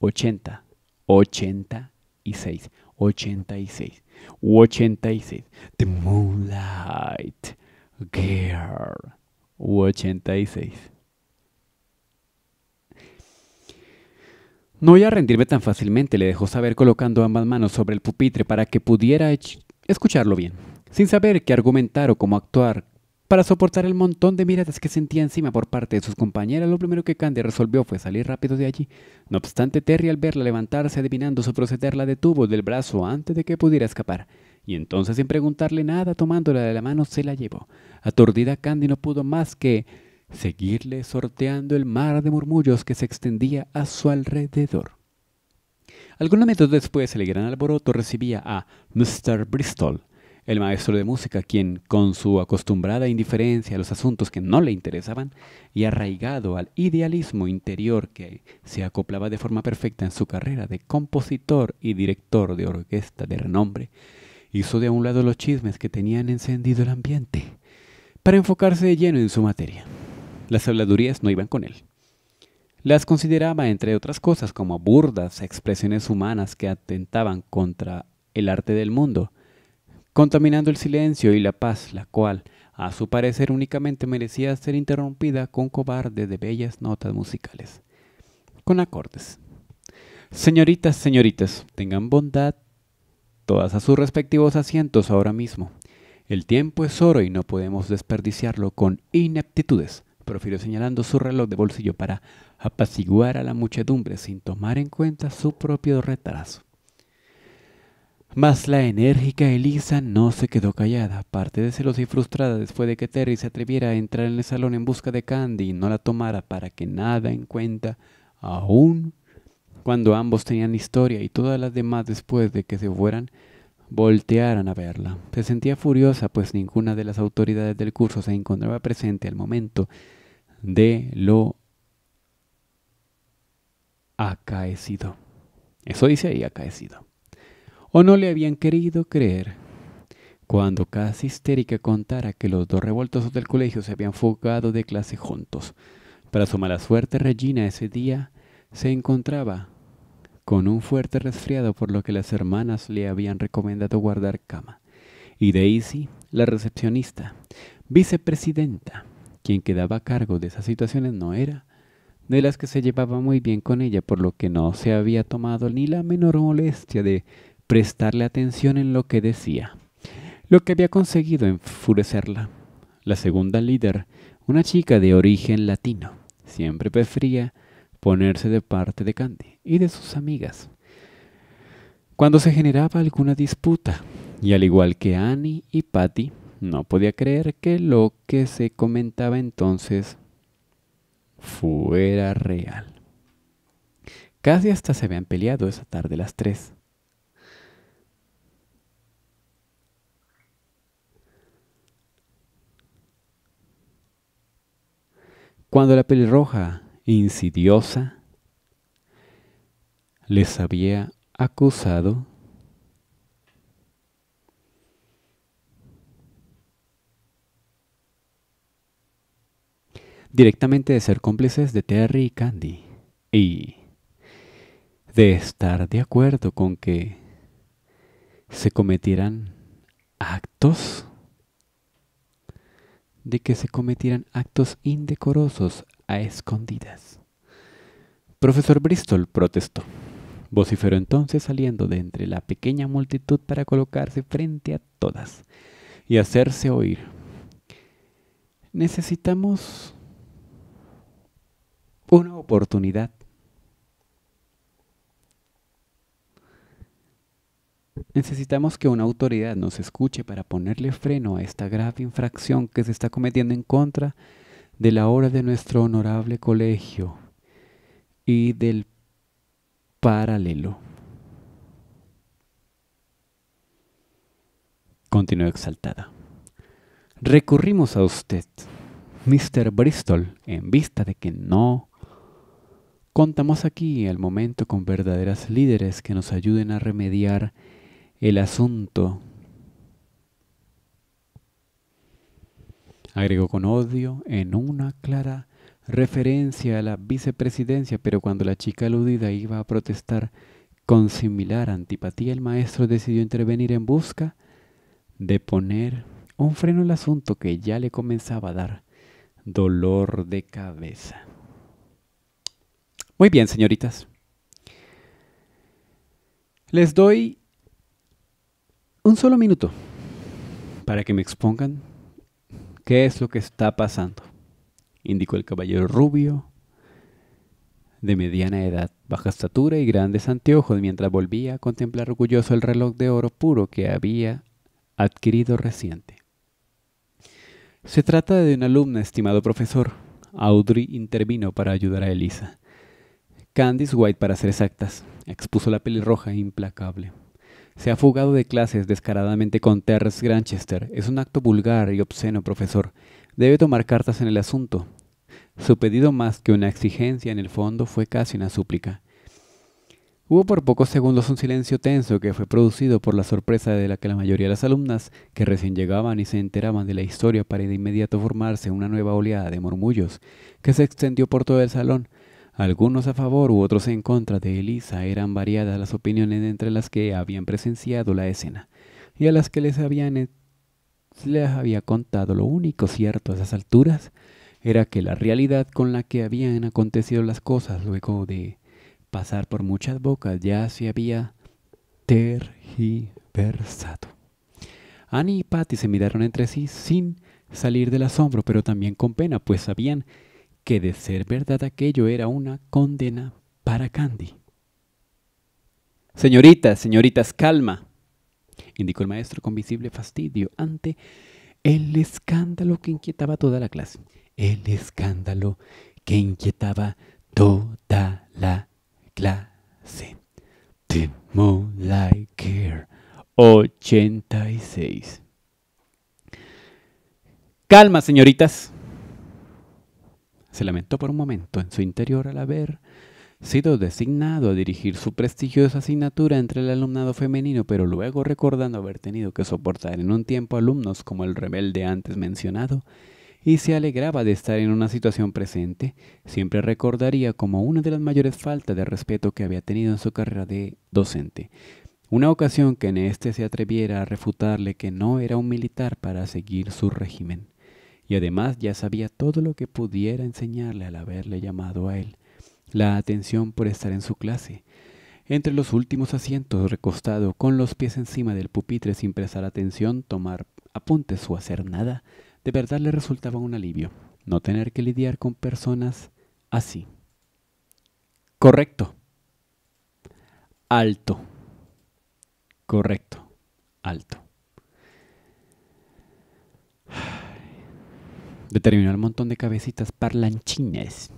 A: 80, 86, 86, 86. The Moonlight Girl. 86. No voy a rendirme tan fácilmente, le dejó saber colocando ambas manos sobre el pupitre para que pudiera escucharlo bien, sin saber qué argumentar o cómo actuar. Para soportar el montón de miradas que sentía encima por parte de sus compañeras, lo primero que Candy resolvió fue salir rápido de allí. No obstante, Terry al verla levantarse adivinando su proceder la detuvo del brazo antes de que pudiera escapar y entonces sin preguntarle nada, tomándola de la mano, se la llevó. Aturdida, Candy no pudo más que seguirle sorteando el mar de murmullos que se extendía a su alrededor. Algunos minutos después, el gran alboroto recibía a Mr. Bristol, el maestro de música, quien, con su acostumbrada indiferencia a los asuntos que no le interesaban y arraigado al idealismo interior que se acoplaba de forma perfecta en su carrera de compositor y director de orquesta de renombre, hizo de a un lado los chismes que tenían encendido el ambiente para enfocarse de lleno en su materia. Las habladurías no iban con él. Las consideraba, entre otras cosas, como burdas expresiones humanas que atentaban contra el arte del mundo, contaminando el silencio y la paz, la cual, a su parecer, únicamente merecía ser interrumpida con cobarde de bellas notas musicales, con acordes. Señoritas, señoritas, tengan bondad todas a sus respectivos asientos ahora mismo. El tiempo es oro y no podemos desperdiciarlo con ineptitudes profirió señalando su reloj de bolsillo para apaciguar a la muchedumbre sin tomar en cuenta su propio retraso. Mas la enérgica Elisa no se quedó callada, parte de celosa y frustrada después de que Terry se atreviera a entrar en el salón en busca de Candy y no la tomara para que nada en cuenta, aún cuando ambos tenían historia y todas las demás después de que se fueran voltearan a verla. Se sentía furiosa, pues ninguna de las autoridades del curso se encontraba presente al momento de lo acaecido. Eso dice ahí acaecido. O no le habían querido creer cuando casi histérica contara que los dos revoltosos del colegio se habían fugado de clase juntos. Para su mala suerte, Regina ese día se encontraba con un fuerte resfriado por lo que las hermanas le habían recomendado guardar cama. Y Daisy, la recepcionista, vicepresidenta, quien quedaba a cargo de esas situaciones no era de las que se llevaba muy bien con ella, por lo que no se había tomado ni la menor molestia de prestarle atención en lo que decía, lo que había conseguido enfurecerla. La segunda líder, una chica de origen latino, siempre prefería ponerse de parte de Candy y de sus amigas. Cuando se generaba alguna disputa, y al igual que Annie y Patty, no podía creer que lo que se comentaba entonces fuera real. Casi hasta se habían peleado esa tarde las tres. Cuando la pelirroja insidiosa les había acusado directamente de ser cómplices de Terry y Candy y de estar de acuerdo con que se cometieran actos de que se cometieran actos indecorosos a escondidas. Profesor Bristol protestó. Vociferó entonces saliendo de entre la pequeña multitud para colocarse frente a todas y hacerse oír. Necesitamos una oportunidad. Necesitamos que una autoridad nos escuche para ponerle freno a esta grave infracción que se está cometiendo en contra de la obra de nuestro honorable colegio y del paralelo. Continuó exaltada. Recurrimos a usted, Mr. Bristol, en vista de que no Contamos aquí al momento con verdaderas líderes que nos ayuden a remediar el asunto. Agregó con odio en una clara referencia a la vicepresidencia, pero cuando la chica aludida iba a protestar con similar antipatía, el maestro decidió intervenir en busca de poner un freno al asunto que ya le comenzaba a dar dolor de cabeza. Muy bien, señoritas. Les doy un solo minuto para que me expongan qué es lo que está pasando, indicó el caballero rubio, de mediana edad, baja estatura y grandes anteojos, mientras volvía a contemplar orgulloso el reloj de oro puro que había adquirido reciente. Se trata de una alumna, estimado profesor. Audrey intervino para ayudar a Elisa. Candice White, para ser exactas, expuso la pelirroja implacable. Se ha fugado de clases descaradamente con Terrence Granchester. Es un acto vulgar y obsceno, profesor. Debe tomar cartas en el asunto. Su pedido más que una exigencia en el fondo fue casi una súplica. Hubo por pocos segundos un silencio tenso que fue producido por la sorpresa de la que la mayoría de las alumnas que recién llegaban y se enteraban de la historia para de inmediato formarse una nueva oleada de murmullos que se extendió por todo el salón, algunos a favor u otros en contra de Elisa eran variadas las opiniones entre las que habían presenciado la escena y a las que les habían había contado. Lo único cierto a esas alturas era que la realidad con la que habían acontecido las cosas luego de pasar por muchas bocas ya se había tergiversado. Annie y Patty se miraron entre sí sin salir del asombro, pero también con pena, pues sabían que de ser verdad aquello era una condena para Candy. Señoritas, señoritas, calma, indicó el maestro con visible fastidio ante el escándalo que inquietaba toda la clase. El escándalo que inquietaba toda la clase. The Moonlight 86. Calma, señoritas. Se lamentó por un momento en su interior al haber sido designado a dirigir su prestigiosa asignatura entre el alumnado femenino, pero luego recordando haber tenido que soportar en un tiempo alumnos como el rebelde antes mencionado, y se alegraba de estar en una situación presente, siempre recordaría como una de las mayores faltas de respeto que había tenido en su carrera de docente. Una ocasión que en este se atreviera a refutarle que no era un militar para seguir su régimen y además ya sabía todo lo que pudiera enseñarle al haberle llamado a él la atención por estar en su clase, entre los últimos asientos recostado con los pies encima del pupitre sin prestar atención, tomar apuntes o hacer nada, de verdad le resultaba un alivio no tener que lidiar con personas así. Correcto. Alto. Correcto. Alto. determinó el montón de cabecitas parlanchines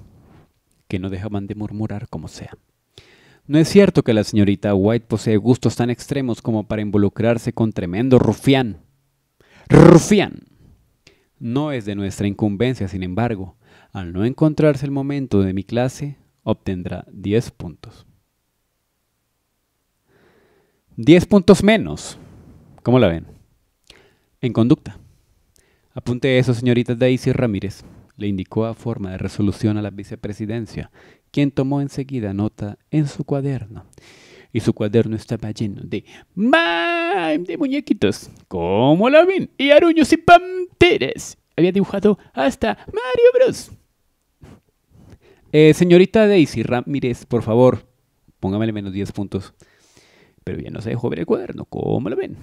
A: que no dejaban de murmurar como sea. No es cierto que la señorita White posee gustos tan extremos como para involucrarse con tremendo rufián. ¡Rufián! No es de nuestra incumbencia, sin embargo. Al no encontrarse el momento de mi clase, obtendrá 10 puntos. 10 puntos menos. ¿Cómo la ven? En conducta. Apunte eso, señorita Daisy Ramírez, le indicó a forma de resolución a la vicepresidencia, quien tomó enseguida nota en su cuaderno. Y su cuaderno estaba lleno de ¡Mam! de muñequitos, como lo ven, y aruños y panteras. Había dibujado hasta Mario Bros. Eh, señorita Daisy Ramírez, por favor, póngamele menos 10 puntos. Pero ya no se dejó ver el cuaderno, como lo ven?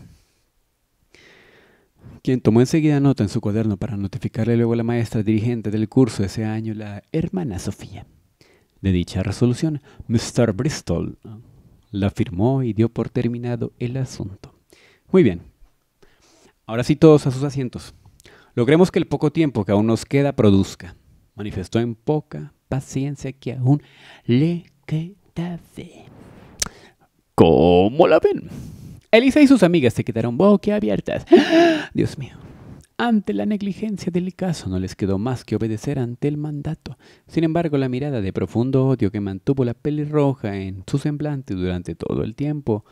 A: quien tomó enseguida nota en su cuaderno para notificarle luego a la maestra dirigente del curso ese año, la hermana Sofía. De dicha resolución, Mr. Bristol la firmó y dio por terminado el asunto. Muy bien. Ahora sí todos a sus asientos. Logremos que el poco tiempo que aún nos queda produzca. Manifestó en poca paciencia que aún le fe. ¿Cómo la ven? Elisa y sus amigas se quedaron boquiabiertas. Dios mío. Ante la negligencia del caso no les quedó más que obedecer ante el mandato. Sin embargo, la mirada de profundo odio que mantuvo la pelirroja en su semblante durante todo el tiempo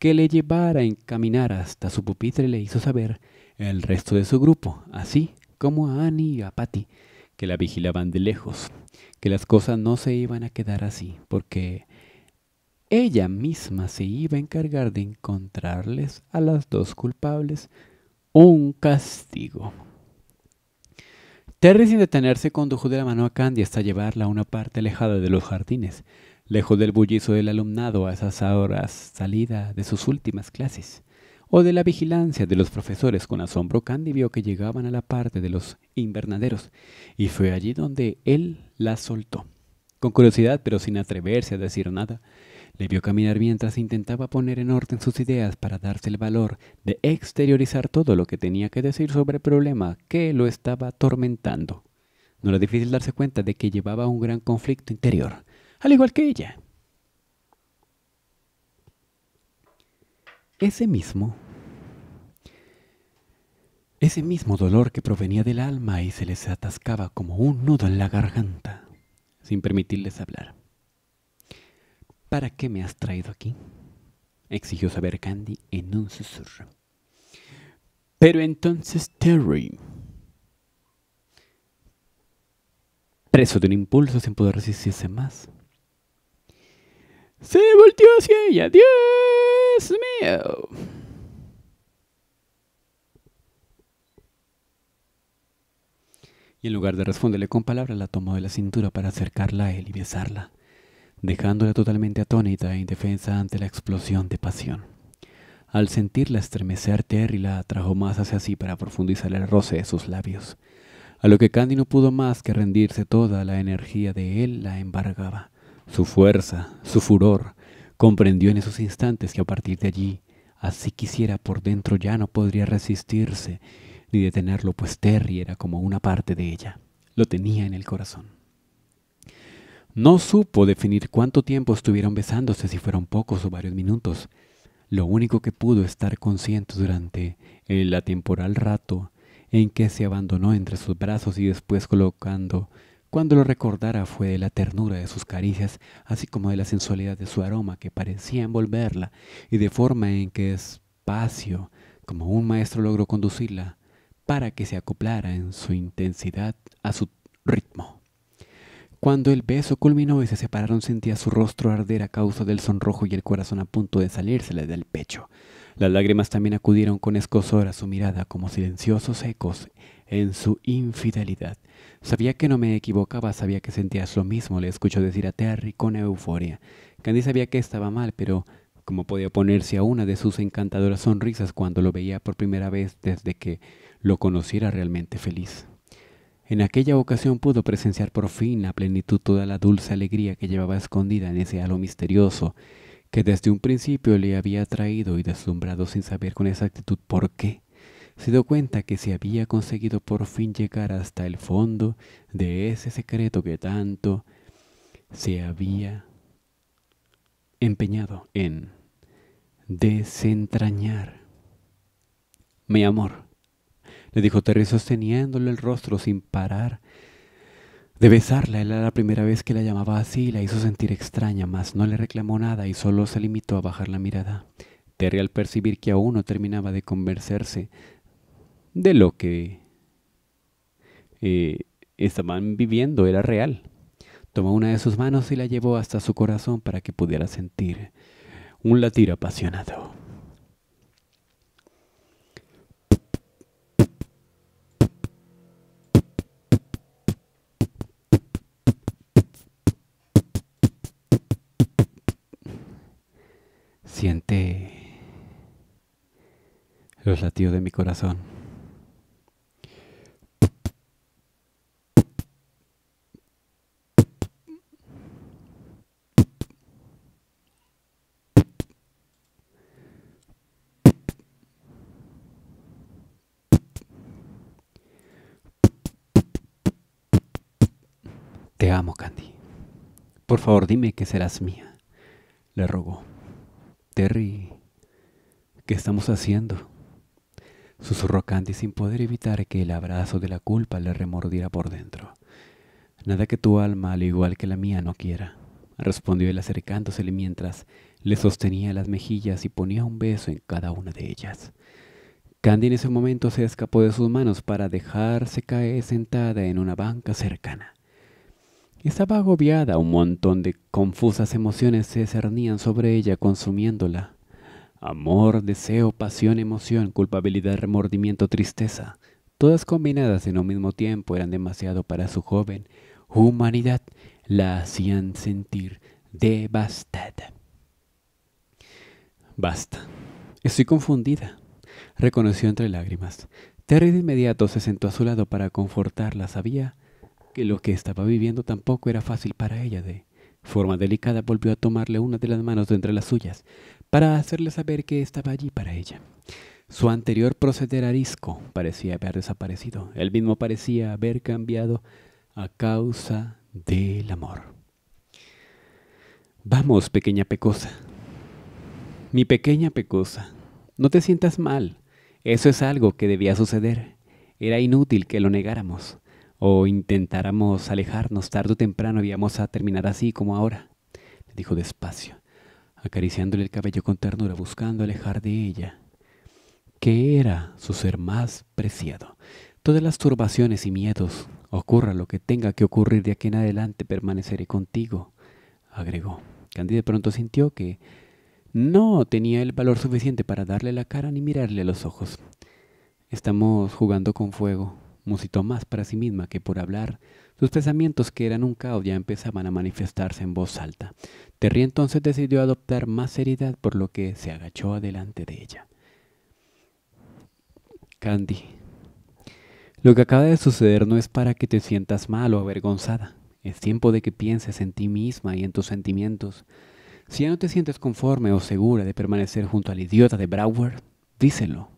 A: que le llevara a encaminar hasta su pupitre le hizo saber el resto de su grupo, así como a Annie y a Patty, que la vigilaban de lejos, que las cosas no se iban a quedar así, porque ella misma se iba a encargar de encontrarles a las dos culpables un castigo. Terry sin detenerse condujo de la mano a Candy hasta llevarla a una parte alejada de los jardines, lejos del bullizo del alumnado a esas horas salida de sus últimas clases, o de la vigilancia de los profesores. Con asombro Candy vio que llegaban a la parte de los invernaderos, y fue allí donde él la soltó. Con curiosidad, pero sin atreverse a decir nada, debió caminar mientras intentaba poner en orden sus ideas para darse el valor de exteriorizar todo lo que tenía que decir sobre el problema que lo estaba atormentando. No era difícil darse cuenta de que llevaba un gran conflicto interior, al igual que ella. Ese mismo ese mismo dolor que provenía del alma y se les atascaba como un nudo en la garganta, sin permitirles hablar. ¿Para qué me has traído aquí? exigió saber Candy en un susurro. Pero entonces Terry, preso de un impulso sin poder resistirse más, se volteó hacia ella. ¡Dios mío! Y en lugar de responderle con palabras, la tomó de la cintura para acercarla a él y besarla dejándola totalmente atónita e indefensa ante la explosión de pasión. Al sentirla estremecer, Terry la atrajo más hacia sí para profundizar el roce de sus labios, a lo que Candy no pudo más que rendirse toda la energía de él la embargaba. Su fuerza, su furor, comprendió en esos instantes que a partir de allí, así quisiera por dentro ya no podría resistirse ni detenerlo, pues Terry era como una parte de ella, lo tenía en el corazón. No supo definir cuánto tiempo estuvieron besándose, si fueron pocos o varios minutos. Lo único que pudo estar consciente durante el atemporal rato en que se abandonó entre sus brazos y después colocando, cuando lo recordara, fue de la ternura de sus caricias, así como de la sensualidad de su aroma que parecía envolverla y de forma en que espacio, como un maestro logró conducirla, para que se acoplara en su intensidad a su ritmo. Cuando el beso culminó y se separaron sentía su rostro arder a causa del sonrojo y el corazón a punto de salírsele del pecho. Las lágrimas también acudieron con escozor a su mirada como silenciosos ecos en su infidelidad. Sabía que no me equivocaba, sabía que sentías lo mismo, le escuchó decir a Terry con euforia. Candy sabía que estaba mal, pero ¿cómo podía ponerse a una de sus encantadoras sonrisas cuando lo veía por primera vez desde que lo conociera realmente feliz? En aquella ocasión pudo presenciar por fin a plenitud toda la dulce alegría que llevaba escondida en ese halo misterioso que desde un principio le había atraído y deslumbrado sin saber con exactitud por qué. Se dio cuenta que se había conseguido por fin llegar hasta el fondo de ese secreto que tanto se había empeñado en desentrañar. Mi amor, le dijo Terry sosteniéndole el rostro sin parar. De besarla, él era la primera vez que la llamaba así y la hizo sentir extraña, mas no le reclamó nada y solo se limitó a bajar la mirada. Terry, al percibir que aún no terminaba de convencerse de lo que eh, estaban viviendo era real, tomó una de sus manos y la llevó hasta su corazón para que pudiera sentir un latir apasionado. los de mi corazón. Te amo, Candy. Por favor, dime que serás mía. Le rogó. Terry, ¿qué estamos haciendo? Susurró Candy sin poder evitar que el abrazo de la culpa le remordiera por dentro. Nada que tu alma, al igual que la mía, no quiera, respondió él acercándosele mientras le sostenía las mejillas y ponía un beso en cada una de ellas. Candy en ese momento se escapó de sus manos para dejarse caer sentada en una banca cercana. Estaba agobiada, un montón de confusas emociones se cernían sobre ella consumiéndola. Amor, deseo, pasión, emoción, culpabilidad, remordimiento, tristeza, todas combinadas en un mismo tiempo eran demasiado para su joven humanidad, la hacían sentir devastada. Basta, estoy confundida, reconoció entre lágrimas. Terry de inmediato se sentó a su lado para confortarla. Sabía que lo que estaba viviendo tampoco era fácil para ella. De forma delicada volvió a tomarle una de las manos de entre las suyas, para hacerle saber que estaba allí para ella. Su anterior proceder arisco parecía haber desaparecido. Él mismo parecía haber cambiado a causa del amor. Vamos, pequeña pecosa. Mi pequeña pecosa, no te sientas mal. Eso es algo que debía suceder. Era inútil que lo negáramos o intentáramos alejarnos. Tarde o temprano íbamos a terminar así como ahora, le dijo despacio acariciándole el cabello con ternura, buscando alejar de ella, que era su ser más preciado. Todas las turbaciones y miedos, ocurra lo que tenga que ocurrir de aquí en adelante, permaneceré contigo, agregó. Candy de pronto sintió que no tenía el valor suficiente para darle la cara ni mirarle los ojos. Estamos jugando con fuego, musitó más para sí misma que por hablar. Sus pensamientos, que eran un caos, ya empezaban a manifestarse en voz alta. Terry entonces decidió adoptar más seriedad por lo que se agachó adelante de ella. Candy, lo que acaba de suceder no es para que te sientas mal o avergonzada. Es tiempo de que pienses en ti misma y en tus sentimientos. Si ya no te sientes conforme o segura de permanecer junto al idiota de Brower, díselo.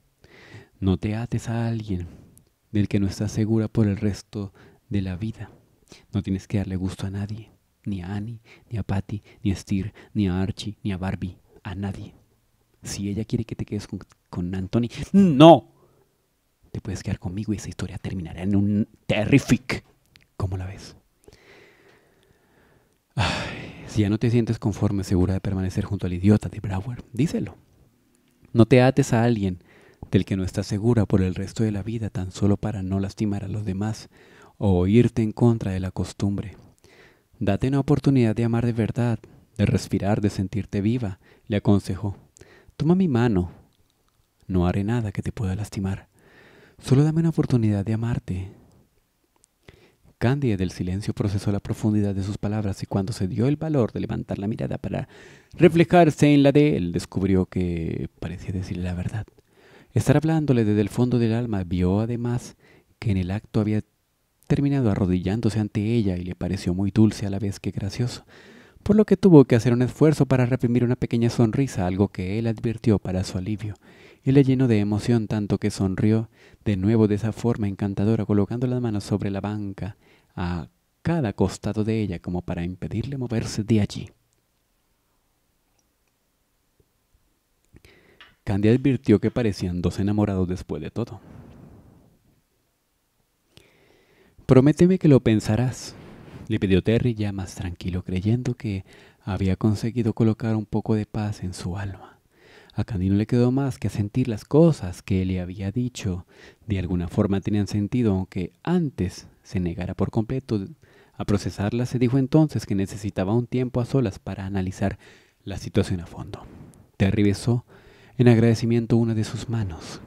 A: No te ates a alguien del que no estás segura por el resto de la vida. No tienes que darle gusto a nadie ni a Annie, ni a Patty, ni a Steer, ni a Archie, ni a Barbie, a nadie. Si ella quiere que te quedes con, Anthony, no. Te puedes quedar conmigo y esa historia terminará en un terrific. ¿Cómo la ves? si ya no te sientes conforme, segura de permanecer junto al idiota de Brower, díselo. No te ates a alguien del que no estás segura por el resto de la vida tan solo para no lastimar a los demás o irte en contra de la costumbre. Date una oportunidad de amar de verdad, de respirar, de sentirte viva, le aconsejó. Toma mi mano. No haré nada que te pueda lastimar. Solo dame una oportunidad de amarte. Cándida del silencio procesó la profundidad de sus palabras y cuando se dio el valor de levantar la mirada para reflejarse en la de él, descubrió que parecía decir la verdad. Estar hablándole desde el fondo del alma vio además que en el acto había terminado arrodillándose ante ella y le pareció muy dulce a la vez que gracioso, por lo que tuvo que hacer un esfuerzo para reprimir una pequeña sonrisa, algo que él advirtió para su alivio, y le llenó de emoción tanto que sonrió de nuevo de esa forma encantadora, colocando las manos sobre la banca a cada costado de ella como para impedirle moverse de allí. Candy advirtió que parecían dos enamorados después de todo. Prométeme que lo pensarás, le pidió Terry ya más tranquilo, creyendo que había conseguido colocar un poco de paz en su alma. A Candy no le quedó más que sentir las cosas que él le había dicho. De alguna forma tenían sentido, aunque antes se negara por completo a procesarlas, se dijo entonces que necesitaba un tiempo a solas para analizar la situación a fondo. Terry besó en agradecimiento una de sus manos.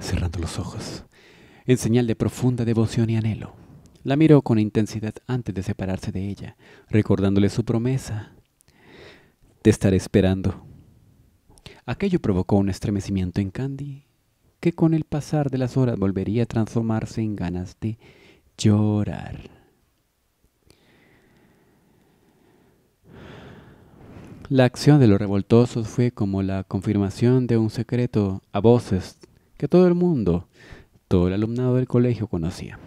A: cerrando los ojos, en señal de profunda devoción y anhelo. La miró con intensidad antes de separarse de ella, recordándole su promesa. de estar esperando. Aquello provocó un estremecimiento en Candy, que con el pasar de las horas volvería a transformarse en ganas de llorar. La acción de los revoltosos fue como la confirmación de un secreto a voces que todo el mundo, todo el alumnado del colegio conocía,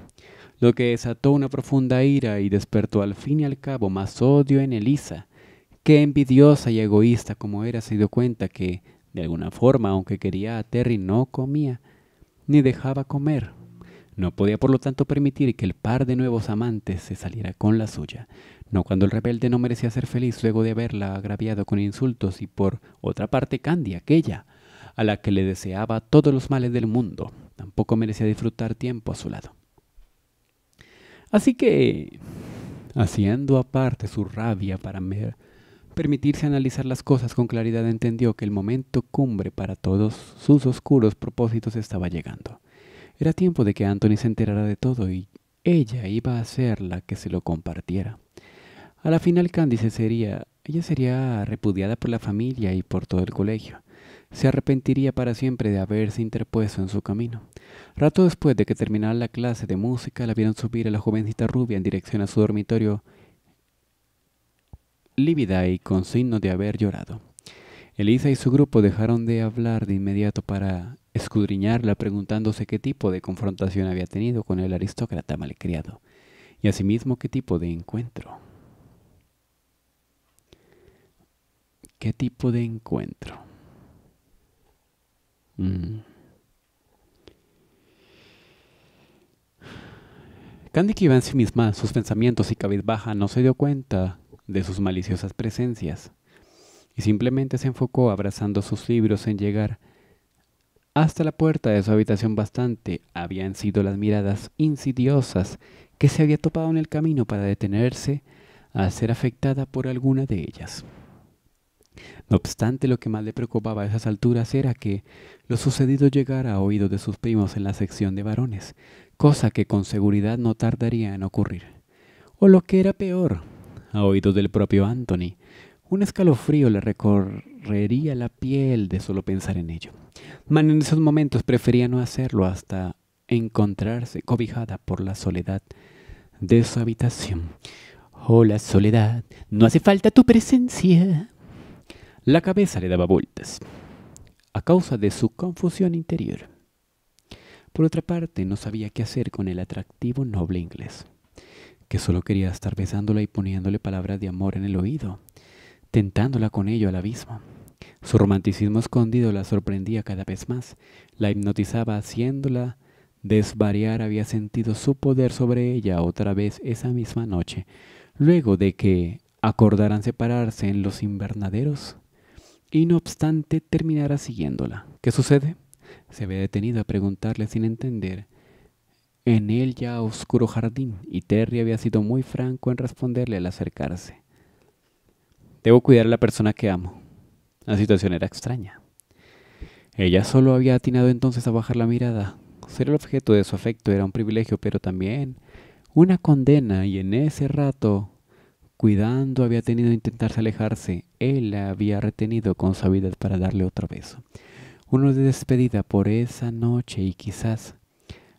A: lo que desató una profunda ira y despertó al fin y al cabo más odio en Elisa, que envidiosa y egoísta como era se dio cuenta que, de alguna forma, aunque quería a Terry, no comía, ni dejaba comer. No podía por lo tanto permitir que el par de nuevos amantes se saliera con la suya, no cuando el rebelde no merecía ser feliz luego de haberla agraviado con insultos y por otra parte Candy, aquella, a la que le deseaba todos los males del mundo, tampoco merecía disfrutar tiempo a su lado. Así que, haciendo aparte su rabia para permitirse analizar las cosas con claridad, entendió que el momento cumbre para todos sus oscuros propósitos estaba llegando. Era tiempo de que Anthony se enterara de todo y ella iba a ser la que se lo compartiera. A la final Candice sería, ella sería repudiada por la familia y por todo el colegio se arrepentiría para siempre de haberse interpuesto en su camino. Rato después de que terminara la clase de música, la vieron subir a la jovencita rubia en dirección a su dormitorio, lívida y con signo de haber llorado. Elisa y su grupo dejaron de hablar de inmediato para escudriñarla preguntándose qué tipo de confrontación había tenido con el aristócrata malcriado y asimismo qué tipo de encuentro. ¿Qué tipo de encuentro? Mm. Candy que iba en sí misma sus pensamientos y cabizbaja no se dio cuenta de sus maliciosas presencias y simplemente se enfocó abrazando sus libros en llegar hasta la puerta de su habitación bastante habían sido las miradas insidiosas que se había topado en el camino para detenerse a ser afectada por alguna de ellas. No obstante, lo que más le preocupaba a esas alturas era que lo sucedido llegara a oídos de sus primos en la sección de varones, cosa que con seguridad no tardaría en ocurrir. O lo que era peor, a oídos del propio Anthony, un escalofrío le recorrería la piel de solo pensar en ello. Man en esos momentos prefería no hacerlo hasta encontrarse cobijada por la soledad de su habitación. Oh, la soledad, no hace falta tu presencia. La cabeza le daba vueltas, a causa de su confusión interior. Por otra parte, no sabía qué hacer con el atractivo noble inglés, que solo quería estar besándola y poniéndole palabras de amor en el oído, tentándola con ello al abismo. Su romanticismo escondido la sorprendía cada vez más, la hipnotizaba haciéndola desvariar, había sentido su poder sobre ella otra vez esa misma noche, luego de que acordaran separarse en los invernaderos y no obstante terminará siguiéndola. ¿Qué sucede? Se ve detenido a preguntarle sin entender en el ya oscuro jardín, y Terry había sido muy franco en responderle al acercarse. Debo cuidar a la persona que amo. La situación era extraña. Ella solo había atinado entonces a bajar la mirada. Ser el objeto de su afecto era un privilegio, pero también una condena, y en ese rato cuidando había tenido intentarse alejarse, él la había retenido con suavidad para darle otro beso. Uno de despedida por esa noche y quizás.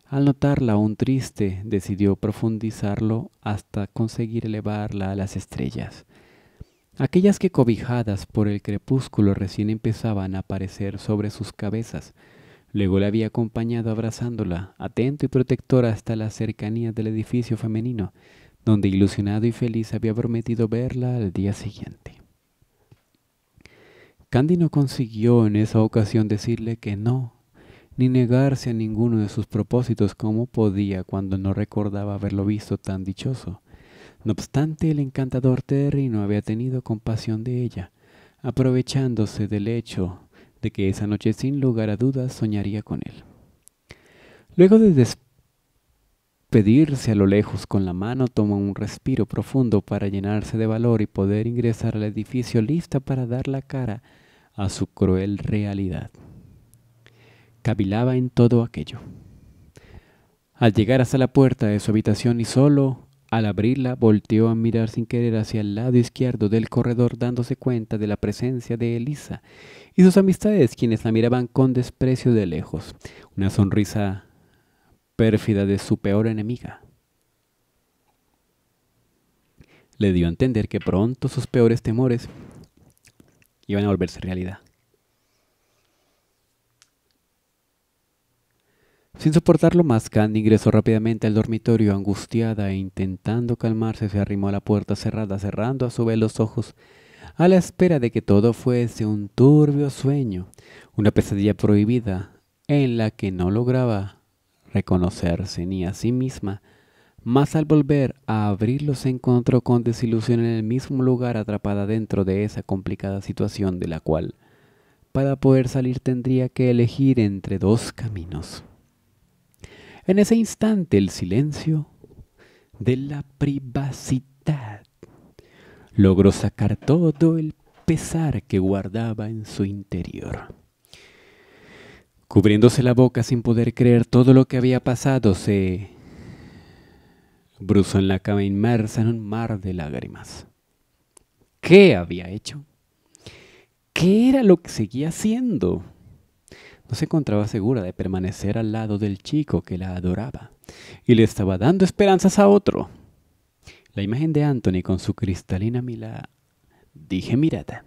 A: Al notarla aún triste, decidió profundizarlo hasta conseguir elevarla a las estrellas. Aquellas que cobijadas por el crepúsculo recién empezaban a aparecer sobre sus cabezas. Luego la había acompañado abrazándola, atento y protectora hasta la cercanía del edificio femenino, donde ilusionado y feliz había prometido verla al día siguiente. Candy no consiguió en esa ocasión decirle que no, ni negarse a ninguno de sus propósitos como podía cuando no recordaba haberlo visto tan dichoso. No obstante, el encantador Terry no había tenido compasión de ella, aprovechándose del hecho de que esa noche sin lugar a dudas soñaría con él. Luego de, pedirse a lo lejos con la mano, toma un respiro profundo para llenarse de valor y poder ingresar al edificio lista para dar la cara a su cruel realidad. Cavilaba en todo aquello. Al llegar hasta la puerta de su habitación y solo al abrirla volteó a mirar sin querer hacia el lado izquierdo del corredor dándose cuenta de la presencia de Elisa y sus amistades quienes la miraban con desprecio de lejos. Una sonrisa pérfida de su peor enemiga. Le dio a entender que pronto sus peores temores iban a volverse realidad. Sin soportarlo más, Candy ingresó rápidamente al dormitorio, angustiada e intentando calmarse, se arrimó a la puerta cerrada, cerrando a su vez los ojos, a la espera de que todo fuese un turbio sueño, una pesadilla prohibida en la que no lograba reconocerse ni a sí misma, mas al volver a abrirlo se encontró con desilusión en el mismo lugar atrapada dentro de esa complicada situación de la cual, para poder salir tendría que elegir entre dos caminos. En ese instante el silencio de la privacidad logró sacar todo el pesar que guardaba en su interior. Cubriéndose la boca sin poder creer todo lo que había pasado, se bruzó en la cama inmersa en un mar de lágrimas. ¿Qué había hecho? ¿Qué era lo que seguía haciendo? No se encontraba segura de permanecer al lado del chico que la adoraba y le estaba dando esperanzas a otro. La imagen de Anthony con su cristalina mirada, dije mirada,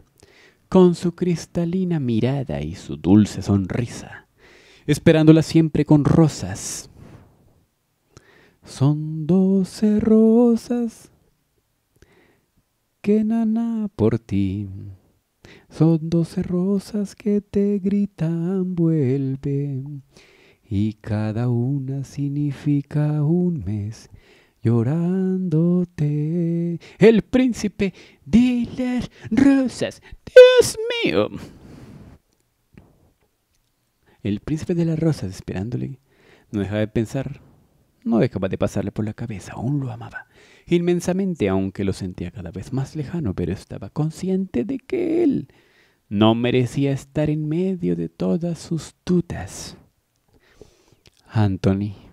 A: con su cristalina mirada y su dulce sonrisa esperándola siempre con rosas. Son doce rosas que nana por ti. Son doce rosas que te gritan vuelve y cada una significa un mes llorándote. El príncipe de las rosas, Dios mío. El príncipe de las rosas, esperándole, no dejaba de pensar, no dejaba de pasarle por la cabeza, aún lo amaba inmensamente, aunque lo sentía cada vez más lejano, pero estaba consciente de que él no merecía estar en medio de todas sus tutas, Anthony